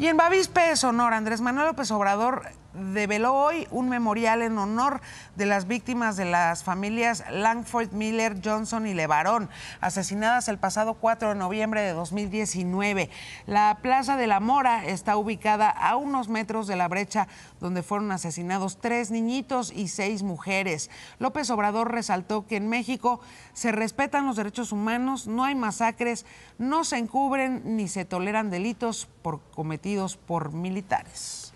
Y en Bavispe, honor. Andrés Manuel López Obrador develó hoy un memorial en honor de las víctimas de las familias Langford, Miller, Johnson y Levarón, asesinadas el pasado 4 de noviembre de 2019. La Plaza de la Mora está ubicada a unos metros de la brecha donde fueron asesinados tres niñitos y seis mujeres. López Obrador resaltó que en México se respetan los derechos humanos, no hay masacres, no se encubren ni se toleran delitos por, cometidos por militares.